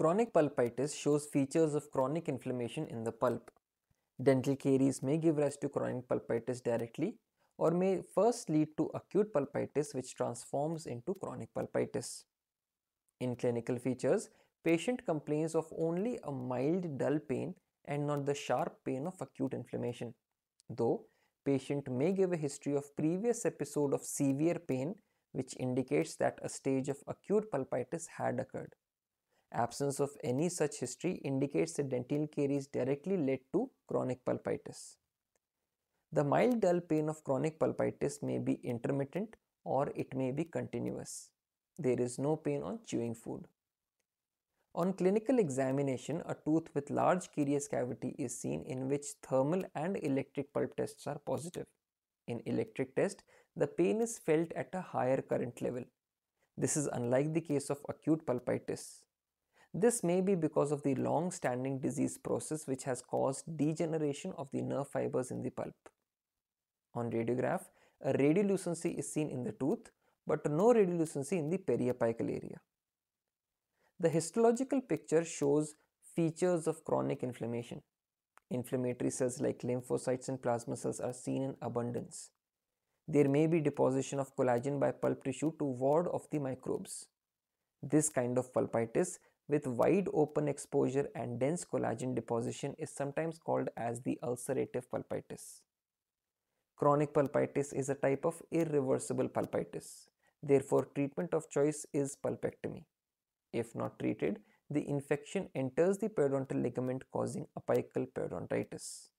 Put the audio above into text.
Chronic pulpitis shows features of chronic inflammation in the pulp. Dental caries may give rise to chronic pulpitis directly or may first lead to acute pulpitis which transforms into chronic pulpitis. In clinical features, patient complains of only a mild dull pain and not the sharp pain of acute inflammation. Though, patient may give a history of previous episode of severe pain which indicates that a stage of acute pulpitis had occurred. Absence of any such history indicates that dental caries directly led to chronic pulpitis. The mild dull pain of chronic pulpitis may be intermittent or it may be continuous. There is no pain on chewing food. On clinical examination, a tooth with large carious cavity is seen in which thermal and electric pulp tests are positive. In electric test, the pain is felt at a higher current level. This is unlike the case of acute pulpitis. This may be because of the long standing disease process which has caused degeneration of the nerve fibers in the pulp. On radiograph, a radiolucency is seen in the tooth but no radiolucency in the periapical area. The histological picture shows features of chronic inflammation. Inflammatory cells like lymphocytes and plasma cells are seen in abundance. There may be deposition of collagen by pulp tissue to ward off the microbes. This kind of pulpitis with wide open exposure and dense collagen deposition is sometimes called as the ulcerative pulpitis. Chronic pulpitis is a type of irreversible pulpitis. Therefore, treatment of choice is pulpectomy. If not treated, the infection enters the periodontal ligament causing apical periodontitis.